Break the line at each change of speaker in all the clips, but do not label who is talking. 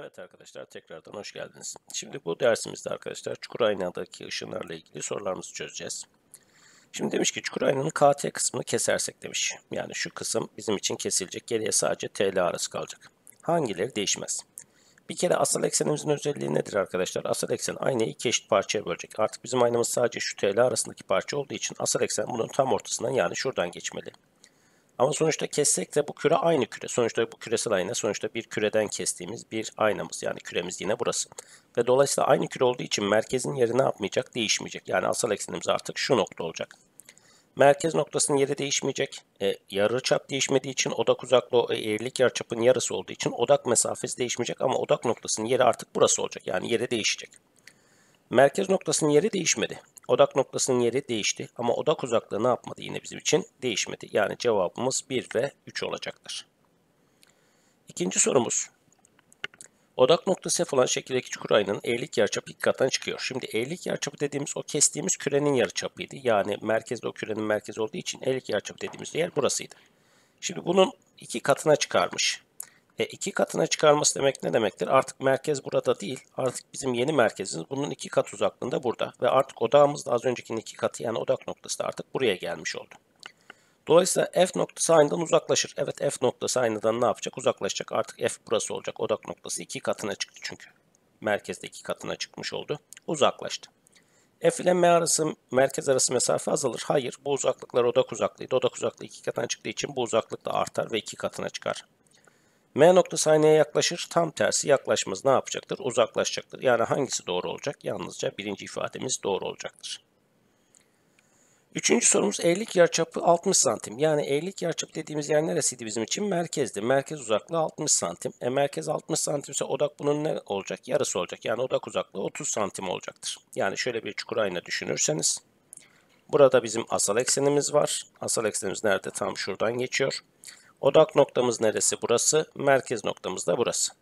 Evet arkadaşlar tekrardan hoş geldiniz. Şimdi bu dersimizde arkadaşlar çukur aynadaki ışınlarla ilgili sorularımızı çözeceğiz. Şimdi demiş ki çukur aynanın KT kısmını kesersek demiş. Yani şu kısım bizim için kesilecek. Geriye sadece TL arası kalacak. Hangileri değişmez? Bir kere asal eksenimizin özelliği nedir arkadaşlar? Asal eksen aynayı iki eşit parçaya bölecek. Artık bizim aynamız sadece şu TL arasındaki parça olduğu için asal eksen bunun tam ortasından yani şuradan geçmeli. Ama sonuçta kessek de bu küre aynı küre. Sonuçta bu küresel ayna sonuçta bir küreden kestiğimiz bir aynamız. Yani küremiz yine burası. Ve dolayısıyla aynı küre olduğu için merkezin yeri ne yapmayacak? Değişmeyecek. Yani asal eksenimiz artık şu nokta olacak. Merkez noktasının yeri değişmeyecek. E, çap değişmediği için odak uzaklığı e, eğrilik yarıçapın yarısı olduğu için odak mesafesi değişmeyecek ama odak noktasının yeri artık burası olacak. Yani yeri değişecek. Merkez noktasının yeri değişmedi. Odak noktasının yeri değişti ama odak uzaklığı ne yapmadı yine bizim için? Değişmedi. Yani cevabımız 1 ve 3 olacaktır. İkinci sorumuz. Odak noktası yapılan şekildeki çukur aynanın eğilik yarıçapı iki kattan çıkıyor. Şimdi eğilik yarıçapı dediğimiz o kestiğimiz kürenin yarıçapıydı. Yani merkezde o kürenin merkezi olduğu için eğilik yarıçapı dediğimiz yer burasıydı. Şimdi bunun iki katına çıkarmış. E, iki katına çıkarması demek ne demektir? Artık merkez burada değil. Artık bizim yeni merkezimiz bunun iki kat uzaklığında burada. Ve artık odağımız da az öncekinin iki katı yani odak noktası da artık buraya gelmiş oldu. Dolayısıyla f noktası aynıdan uzaklaşır. Evet f noktası aynıdan ne yapacak? Uzaklaşacak. Artık f burası olacak. Odak noktası iki katına çıktı çünkü. Merkezde iki katına çıkmış oldu. Uzaklaştı. F ile M arası, merkez arası mesafe azalır. Hayır, bu uzaklıklar odak uzaklığıydı. Odak uzaklığı iki katına çıktığı için bu uzaklık da artar ve iki katına çıkar. M noktası aynaya yaklaşır, tam tersi yaklaşmaz. Ne yapacaktır? Uzaklaşacaktır. Yani hangisi doğru olacak? Yalnızca birinci ifademiz doğru olacaktır. Üçüncü sorumuz eğilik yarıçapı 60 santim. Yani eğilik yarıçapı dediğimiz yer neresiydi bizim için? Merkezdi. Merkez uzaklığı 60 santim. E merkez 60 santimse odak bunun ne olacak? Yarısı olacak. Yani odak uzaklığı 30 santim olacaktır. Yani şöyle bir çukur ayna düşünürseniz. Burada bizim asal eksenimiz var. Asal eksenimiz nerede? Tam şuradan geçiyor. Odak noktamız neresi? Burası. Merkez noktamız da burası.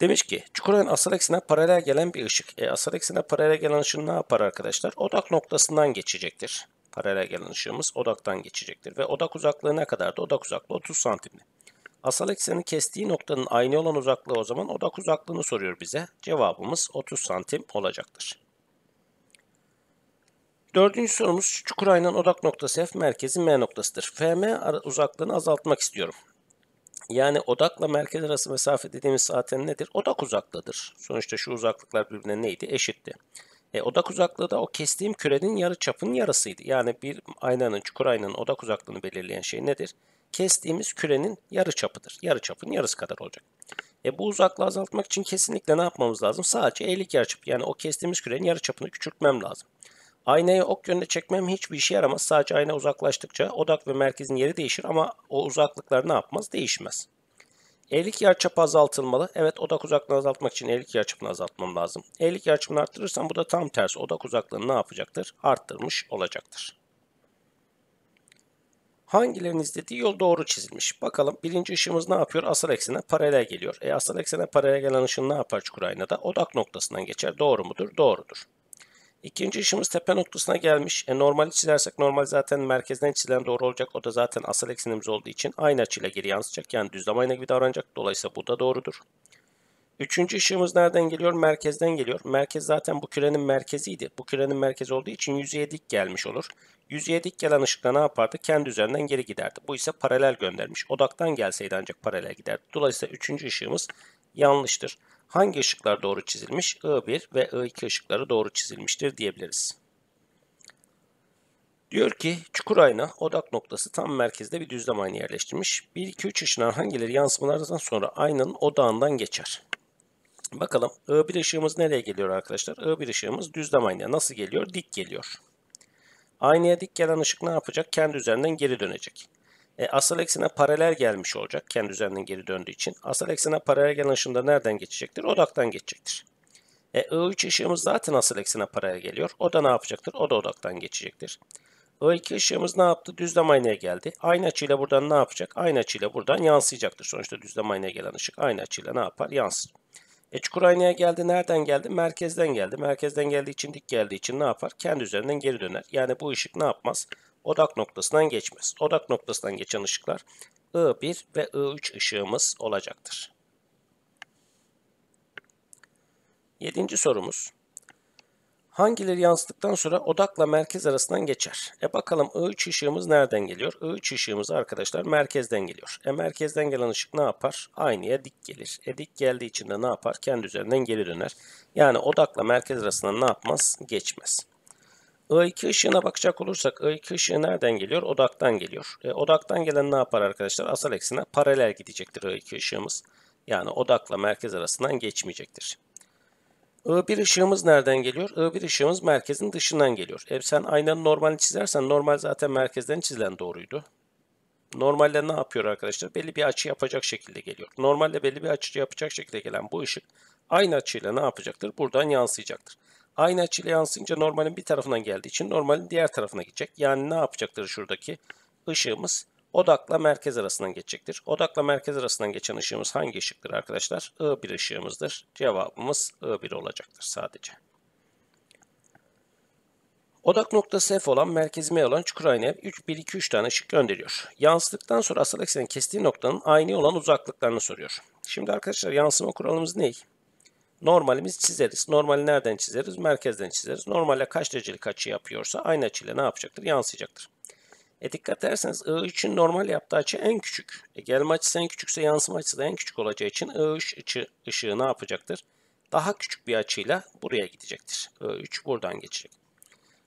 Demiş ki çukurun asal eksene paralel gelen bir ışık. E, asal eksene paralel gelen ışın ne yapar arkadaşlar? Odak noktasından geçecektir. Paralel gelen ışığımız odaktan geçecektir. Ve odak uzaklığı ne kadardı? Odak uzaklığı 30 santimli. Asal ekseni kestiği noktanın aynı olan uzaklığı o zaman odak uzaklığını soruyor bize. Cevabımız 30 santim olacaktır. Dördüncü sorumuz çukur Çukuray'ın odak noktası F merkezi M noktasıdır. FM uzaklığını azaltmak istiyorum. Yani odakla merkez arası mesafe dediğimiz zaten nedir? Odak uzaklığıdır. Sonuçta şu uzaklıklar birbirine neydi? Eşitti. E, odak uzaklığı da o kestiğim kürenin yarı çapının yarısıydı. Yani bir aynanın, çukur aynanın odak uzaklığını belirleyen şey nedir? Kestiğimiz kürenin yarı çapıdır. Yarı çapın yarısı kadar olacak. E, bu uzaklığı azaltmak için kesinlikle ne yapmamız lazım? Sadece eğilik yarıçapı yani o kestiğimiz kürenin yarı çapını küçültmem lazım. Aynayı ok yönüne çekmem hiçbir işe yaramaz. Sadece ayna uzaklaştıkça odak ve merkezin yeri değişir ama o uzaklıklar ne yapmaz? Değişmez. Eğrilik yarıçapı azaltılmalı. Evet odak uzaklığını azaltmak için eğrilik yarıçapını azaltmam lazım. Eğrilik yarıçapını arttırırsam bu da tam tersi odak uzaklığını ne yapacaktır? Arttırmış olacaktır. Hangilerinin izlediği yol doğru çizilmiş? Bakalım birinci ışığımız ne yapıyor? Asal eksene paralel geliyor. E asal eksene paralel gelen ışın ne yapar çukur aynada? Odak noktasından geçer. Doğru mudur? Doğrudur. İkinci işimiz tepe noktasına gelmiş. E, normali çizersek normal zaten merkezden çizilen doğru olacak. O da zaten asal eksenimiz olduğu için aynı açıyla geri yansıyacak. Yani düzlem ayna gibi davranacak. Dolayısıyla bu da doğrudur. Üçüncü ışığımız nereden geliyor? Merkezden geliyor. Merkez zaten bu kürenin merkeziydi. Bu kürenin merkezi olduğu için yüzeye dik gelmiş olur. Yüzeye dik gelen ışıkla ne yapardı? Kendi üzerinden geri giderdi. Bu ise paralel göndermiş. Odaktan gelseydi ancak paralel giderdi. Dolayısıyla üçüncü ışığımız yanlıştır hangi ışıklar doğru çizilmiş? I1 ve I2 ışıkları doğru çizilmiştir diyebiliriz. Diyor ki çukur ayna odak noktası tam merkezde bir düzlem ayna yerleştirmiş. 1, 2, 3 ışınlar hangileri yansımalardan sonra aynanın odağından geçer? Bakalım I1 ışığımız nereye geliyor arkadaşlar? I1 ışığımız düzlem aynaya nasıl geliyor? Dik geliyor. Aynaya dik gelen ışık ne yapacak? Kendi üzerinden geri dönecek. E, asal eksene paralel gelmiş olacak kendi üzerinden geri döndüğü için. Asal eksene paralel gelen ışın da nereden geçecektir? Odaktan geçecektir. E, I3 ışığımız zaten asal eksene paralel geliyor. O da ne yapacaktır? O da odaktan geçecektir. I2 ışığımız ne yaptı? Düzlem aynaya geldi. Aynı açıyla buradan ne yapacak? Aynı açıyla buradan yansıyacaktır. Sonuçta düzlem aynaya gelen ışık aynı açıyla ne yapar? Yansır. E çukur aynaya geldi. Nereden geldi? Merkezden geldi. Merkezden geldiği için dik geldiği için ne yapar? Kendi üzerinden geri döner. Yani bu ışık ne yapmaz? odak noktasından geçmez. Odak noktasından geçen ışıklar I1 ve I3 ışığımız olacaktır. Yedinci sorumuz. Hangileri yansıttıktan sonra odakla merkez arasından geçer? E bakalım I3 ışığımız nereden geliyor? I3 ışığımız arkadaşlar merkezden geliyor. E merkezden gelen ışık ne yapar? Aynıya dik gelir. E dik geldiği için de ne yapar? Kendi üzerinden geri döner. Yani odakla merkez arasından ne yapmaz? Geçmez. I2 ışığına bakacak olursak I2 ışığı nereden geliyor? Odaktan geliyor. E, odaktan gelen ne yapar arkadaşlar? Asal eksene paralel gidecektir I2 ışığımız. Yani odakla merkez arasından geçmeyecektir. I1 ışığımız nereden geliyor? I1 ışığımız merkezin dışından geliyor. E sen aynanın normalini çizersen normal zaten merkezden çizilen doğruydu. Normalde ne yapıyor arkadaşlar? Belli bir açı yapacak şekilde geliyor. Normalde belli bir açı yapacak şekilde gelen bu ışık aynı açıyla ne yapacaktır? Buradan yansıyacaktır. Aynı açıyla yansınca normalin bir tarafından geldiği için normalin diğer tarafına gidecek. Yani ne yapacaktır şuradaki ışığımız? Odakla merkez arasından geçecektir. Odakla merkez arasından geçen ışığımız hangi ışıktır arkadaşlar? I1 ışığımızdır. Cevabımız I1 olacaktır sadece. Odak noktası F olan merkezi olan çukur aynaya 3, 1, 2, 3 tane ışık gönderiyor. Yansıdıktan sonra asal eksenin kestiği noktanın aynı olan uzaklıklarını soruyor. Şimdi arkadaşlar yansıma kuralımız ne? Normalimiz çizeriz. Normali nereden çizeriz? Merkezden çizeriz. Normalle kaç derecelik açı yapıyorsa aynı açıyla ne yapacaktır? Yansıyacaktır. E dikkat ederseniz i için normal yaptığı açı en küçük. E gelme açısı en küçükse yansıma açısı da en küçük olacağı için I3 ışı, ışığı ne yapacaktır? Daha küçük bir açıyla buraya gidecektir. I3 buradan geçecek.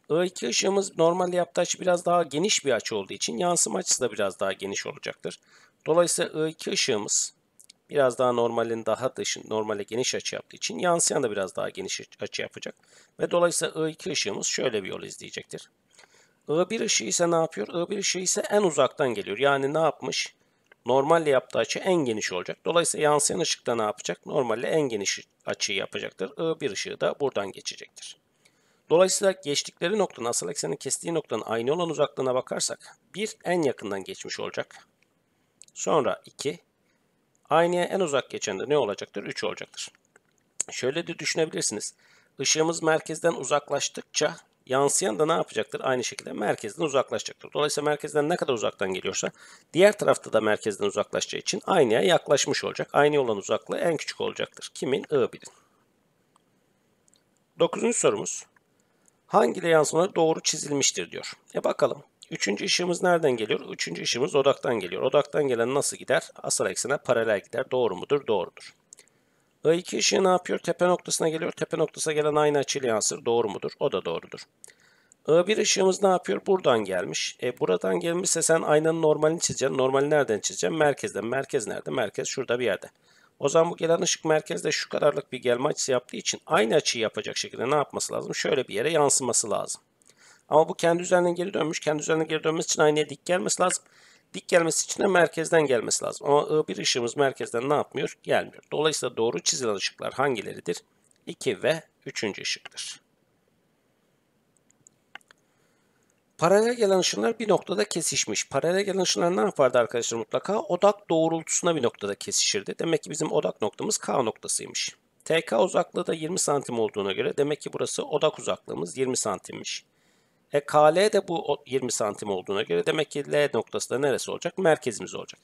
I2 ışığımız normal yaptığı açı biraz daha geniş bir açı olduğu için yansıma açısı da biraz daha geniş olacaktır. Dolayısıyla I2 ışığımız Biraz daha normalin daha dışın, normale geniş açı yaptığı için yansıyan da biraz daha geniş açı yapacak. Ve dolayısıyla I2 ışığımız şöyle bir yol izleyecektir. I1 ışığı ise ne yapıyor? I1 ışığı ise en uzaktan geliyor. Yani ne yapmış? Normalle yaptığı açı en geniş olacak. Dolayısıyla yansıyan ışıkta ne yapacak? Normalle en geniş açıyı yapacaktır. I1 ışığı da buradan geçecektir. Dolayısıyla geçtikleri noktanın asıl eksenin kestiği noktanın aynı olan uzaklığına bakarsak 1 en yakından geçmiş olacak. Sonra 2 Haneye en uzak geçen de ne olacaktır? 3 olacaktır. Şöyle de düşünebilirsiniz. Işığımız merkezden uzaklaştıkça yansıyan da ne yapacaktır? Aynı şekilde merkezden uzaklaşacaktır. Dolayısıyla merkezden ne kadar uzaktan geliyorsa diğer tarafta da merkezden uzaklaşacağı için aynaya yaklaşmış olacak. Aynı olan uzaklığı en küçük olacaktır. Kimin? I1'in. Dokuzuncu sorumuz. Hangi de yansımaları doğru çizilmiştir diyor. E bakalım. Üçüncü ışığımız nereden geliyor? Üçüncü ışığımız odaktan geliyor. Odaktan gelen nasıl gider? Asal eksene paralel gider. Doğru mudur? Doğrudur. a 2 ışığı ne yapıyor? Tepe noktasına geliyor. Tepe noktasına gelen aynı açıyla yansır. Doğru mudur? O da doğrudur. a 1 ışığımız ne yapıyor? Buradan gelmiş. E, buradan gelmişse sen aynanın normalini çizeceksin. Normali nereden çizeceksin? Merkezde. Merkez nerede? Merkez şurada bir yerde. O zaman bu gelen ışık merkezde şu kadarlık bir gelme açısı yaptığı için aynı açıyı yapacak şekilde ne yapması lazım? Şöyle bir yere yansıması lazım. Ama bu kendi üzerine geri dönmüş. Kendi üzerine geri dönmesi için aynaya dik gelmesi lazım. Dik gelmesi için de merkezden gelmesi lazım. Ama bir 1 ışığımız merkezden ne yapmıyor? Gelmiyor. Dolayısıyla doğru çizilen ışıklar hangileridir? 2 ve 3. ışıktır. Paralel gelen ışınlar bir noktada kesişmiş. Paralel gelen ışınlar ne yapardı arkadaşlar mutlaka? Odak doğrultusuna bir noktada kesişirdi. Demek ki bizim odak noktamız K noktasıymış. TK uzaklığı da 20 santim olduğuna göre demek ki burası odak uzaklığımız 20 santimmiş. E KL de bu 20 santim olduğuna göre demek ki L noktası da neresi olacak? Merkezimiz olacak.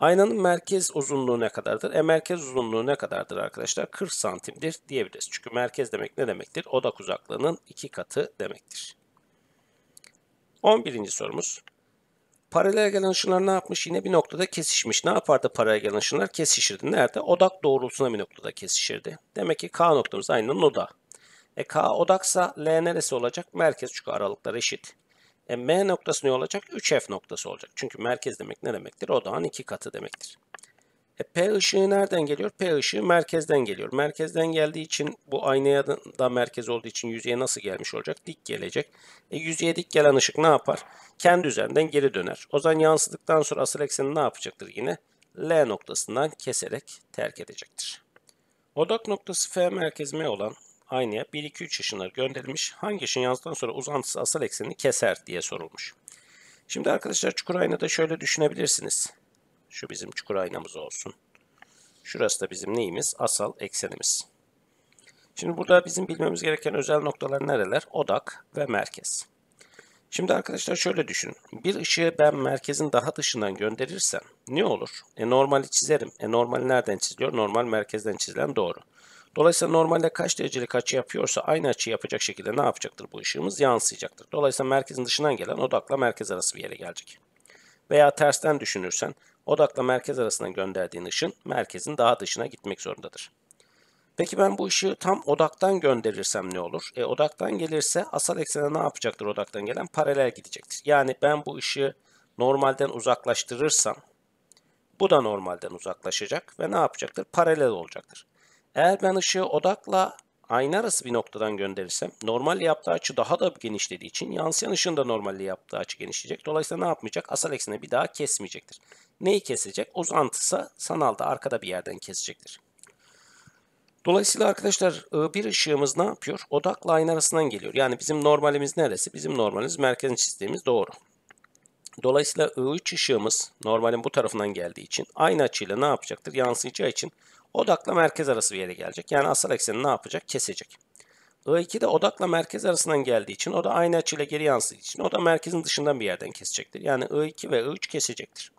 Aynanın merkez uzunluğu ne kadardır? E merkez uzunluğu ne kadardır arkadaşlar? 40 santimdir diyebiliriz. Çünkü merkez demek ne demektir? Odak uzaklığının 2 katı demektir. 11. sorumuz. Paralel gelen ışınlar ne yapmış? Yine bir noktada kesişmiş. Ne yapardı paralel gelen ışınlar? Kesişirdi. Nerede? Odak doğrultusuna bir noktada kesişirdi. Demek ki K noktamız aynanın oda. E K odaksa L neresi olacak? Merkez çünkü aralıkları eşit. E M noktası ne olacak? 3F noktası olacak. Çünkü merkez demek ne demektir? Odağın iki katı demektir. E P ışığı nereden geliyor? P ışığı merkezden geliyor. Merkezden geldiği için bu aynaya da merkez olduğu için yüzeye nasıl gelmiş olacak? Dik gelecek. E yüzeye dik gelen ışık ne yapar? Kendi üzerinden geri döner. O zaman yansıdıktan sonra asıl ekseni ne yapacaktır yine? L noktasından keserek terk edecektir. Odak noktası F merkezime olan aynıya 1-2-3 yaşınları gönderilmiş. Hangi yaşın yazdıktan sonra uzantısı asal eksenini keser diye sorulmuş. Şimdi arkadaşlar çukur aynada şöyle düşünebilirsiniz. Şu bizim çukur aynamız olsun. Şurası da bizim neyimiz? Asal eksenimiz. Şimdi burada bizim bilmemiz gereken özel noktalar nereler? Odak ve merkez. Şimdi arkadaşlar şöyle düşünün. Bir ışığı ben merkezin daha dışından gönderirsem ne olur? E normali çizerim. E normali nereden çiziliyor? Normal merkezden çizilen doğru. Dolayısıyla normalde kaç derecelik açı yapıyorsa aynı açı yapacak şekilde ne yapacaktır bu ışığımız? Yansıyacaktır. Dolayısıyla merkezin dışından gelen odakla merkez arası bir yere gelecek. Veya tersten düşünürsen odakla merkez arasından gönderdiğin ışın merkezin daha dışına gitmek zorundadır. Peki ben bu ışığı tam odaktan gönderirsem ne olur? E, odaktan gelirse asal eksene ne yapacaktır odaktan gelen? Paralel gidecektir. Yani ben bu ışığı normalden uzaklaştırırsam bu da normalden uzaklaşacak ve ne yapacaktır? Paralel olacaktır. Eğer ben ışığı odakla ayna arası bir noktadan gönderirsem normal yaptığı açı daha da genişlediği için yansıyan ışığın da normalde yaptığı açı genişleyecek. Dolayısıyla ne yapmayacak? Asal eksene bir daha kesmeyecektir. Neyi kesecek? Uzantısı sanalda arkada bir yerden kesecektir. Dolayısıyla arkadaşlar ıı, bir ışığımız ne yapıyor? Odakla ayna arasından geliyor. Yani bizim normalimiz neresi? Bizim normalimiz merkezini çizdiğimiz doğru. Dolayısıyla I3 ışığımız normalin bu tarafından geldiği için aynı açıyla ne yapacaktır? Yansıyacağı için odakla merkez arası bir yere gelecek. Yani asal ekseni ne yapacak? Kesecek. I2 de odakla merkez arasından geldiği için o da aynı açıyla geri yansıdığı için o da merkezin dışından bir yerden kesecektir. Yani I2 ve I3 kesecektir.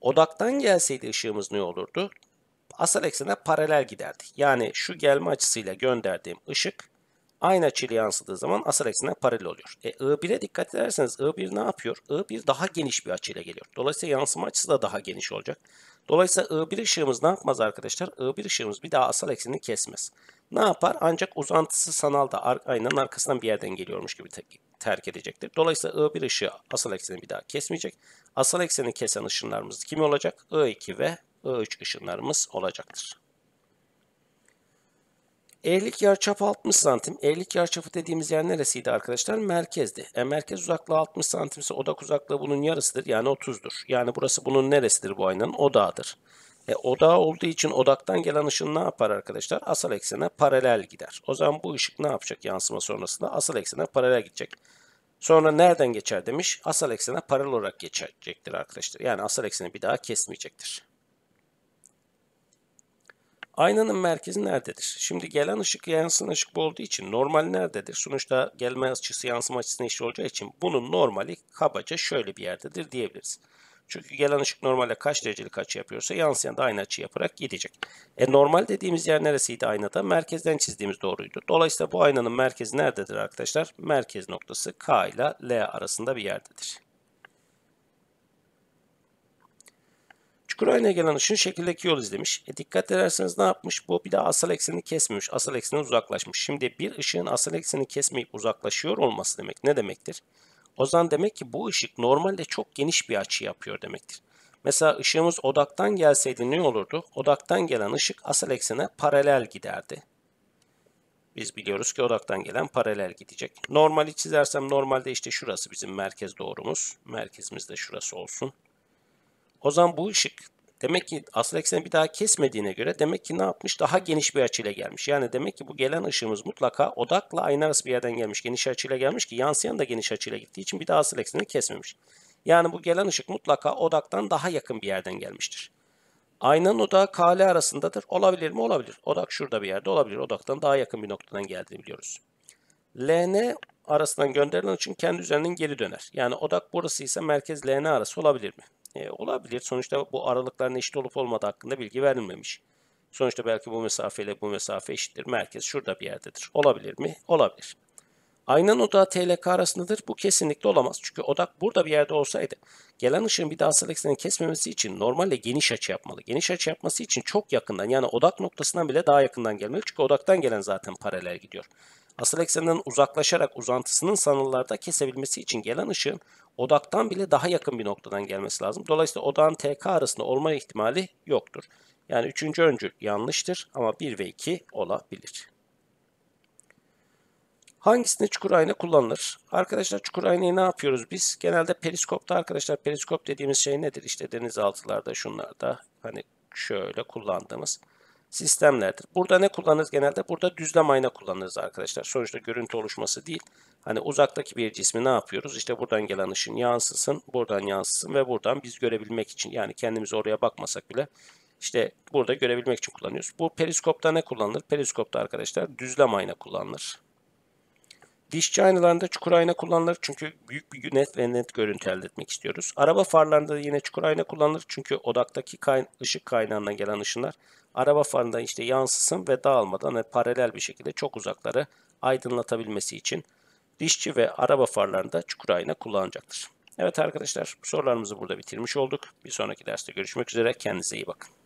Odaktan gelseydi ışığımız ne olurdu? Asal eksene paralel giderdi. Yani şu gelme açısıyla gönderdiğim ışık aynı açıyla yansıdığı zaman asal eksene paralel oluyor. E, I1'e dikkat ederseniz I1 ne yapıyor? I1 daha geniş bir açıyla geliyor. Dolayısıyla yansıma açısı da daha geniş olacak. Dolayısıyla I1 ışığımız ne yapmaz arkadaşlar? I1 ışığımız bir daha asal eksenini kesmez. Ne yapar? Ancak uzantısı sanal da aynanın arkasından bir yerden geliyormuş gibi terk edecektir. Dolayısıyla I1 ışığı asal ekseni bir daha kesmeyecek. Asal ekseni kesen ışınlarımız kim olacak? I2 ve I3 ışınlarımız olacaktır. Eğrilik yarıçapı 60 santim. Eğrilik yarıçapı dediğimiz yer neresiydi arkadaşlar? Merkezdi. E, merkez uzaklığı 60 santim ise odak uzaklığı bunun yarısıdır. Yani 30'dur. Yani burası bunun neresidir bu aynanın? Odağıdır. E, odağı olduğu için odaktan gelen ışın ne yapar arkadaşlar? Asal eksene paralel gider. O zaman bu ışık ne yapacak yansıma sonrasında? Asal eksene paralel gidecek. Sonra nereden geçer demiş? Asal eksene paralel olarak geçecektir arkadaşlar. Yani asal ekseni bir daha kesmeyecektir. Aynanın merkezi nerededir? Şimdi gelen ışık yansıyan ışık olduğu için normal nerededir? Sonuçta gelme açısı yansıma açısına eşit olacağı için bunun normali kabaca şöyle bir yerdedir diyebiliriz. Çünkü gelen ışık normalde kaç derecelik açı yapıyorsa yansıyan da aynı açı yaparak gidecek. E normal dediğimiz yer neresiydi aynada? Merkezden çizdiğimiz doğruydu. Dolayısıyla bu aynanın merkezi nerededir arkadaşlar? Merkez noktası K ile L arasında bir yerdedir. Çukurova'ya gelen ışın şekildeki yol izlemiş. E dikkat ederseniz ne yapmış? Bu bir daha asal eksenini kesmemiş. Asal ekseni uzaklaşmış. Şimdi bir ışığın asal eksenini kesmeyip uzaklaşıyor olması demek ne demektir? O zaman demek ki bu ışık normalde çok geniş bir açı yapıyor demektir. Mesela ışığımız odaktan gelseydi ne olurdu? Odaktan gelen ışık asal eksene paralel giderdi. Biz biliyoruz ki odaktan gelen paralel gidecek. Normali çizersem normalde işte şurası bizim merkez doğrumuz. Merkezimiz de şurası olsun. O zaman bu ışık demek ki asıl ekseni bir daha kesmediğine göre demek ki ne yapmış? Daha geniş bir açıyla gelmiş. Yani demek ki bu gelen ışığımız mutlaka odakla ayna arası bir yerden gelmiş. Geniş açıyla gelmiş ki yansıyan da geniş açıyla gittiği için bir daha asıl eksenini kesmemiş. Yani bu gelen ışık mutlaka odaktan daha yakın bir yerden gelmiştir. Aynanın odağı KL arasındadır. Olabilir mi? Olabilir. Odak şurada bir yerde olabilir. Odaktan daha yakın bir noktadan geldiğini biliyoruz. LN arasından gönderilen için kendi üzerinden geri döner. Yani odak burası ise merkez LN arası olabilir mi? e, olabilir. Sonuçta bu aralıkların eşit olup olmadığı hakkında bilgi verilmemiş. Sonuçta belki bu mesafe ile bu mesafe eşittir. Merkez şurada bir yerdedir. Olabilir mi? Olabilir. Aynen odağı TLK arasındadır. Bu kesinlikle olamaz. Çünkü odak burada bir yerde olsaydı gelen ışığın bir daha eksenini kesmemesi için normalde geniş açı yapmalı. Geniş açı yapması için çok yakından yani odak noktasından bile daha yakından gelmeli. Çünkü odaktan gelen zaten paralel gidiyor asıl eksenden uzaklaşarak uzantısının sanıllarda kesebilmesi için gelen ışığın odaktan bile daha yakın bir noktadan gelmesi lazım. Dolayısıyla odağın TK arasında olma ihtimali yoktur. Yani üçüncü öncül yanlıştır ama 1 ve 2 olabilir. Hangisinde çukur ayna kullanılır? Arkadaşlar çukur aynayı ne yapıyoruz biz? Genelde periskopta arkadaşlar periskop dediğimiz şey nedir? İşte denizaltılarda şunlarda hani şöyle kullandığımız sistemlerdir. Burada ne kullanırız genelde? Burada düzlem ayna kullanırız arkadaşlar. Sonuçta görüntü oluşması değil. Hani uzaktaki bir cismi ne yapıyoruz? İşte buradan gelen ışın yansısın, buradan yansısın ve buradan biz görebilmek için yani kendimiz oraya bakmasak bile işte burada görebilmek için kullanıyoruz. Bu periskopta ne kullanılır? Periskopta arkadaşlar düzlem ayna kullanılır. Dişçi aynalarında çukur ayna kullanılır çünkü büyük bir net ve net görüntü elde etmek istiyoruz. Araba farlarında yine çukur ayna kullanılır çünkü odaktaki kayna ışık kaynağından gelen ışınlar araba farında işte yansısın ve dağılmadan ve paralel bir şekilde çok uzakları aydınlatabilmesi için dişçi ve araba farlarında çukur ayna kullanacaktır. Evet arkadaşlar sorularımızı burada bitirmiş olduk. Bir sonraki derste görüşmek üzere. Kendinize iyi bakın.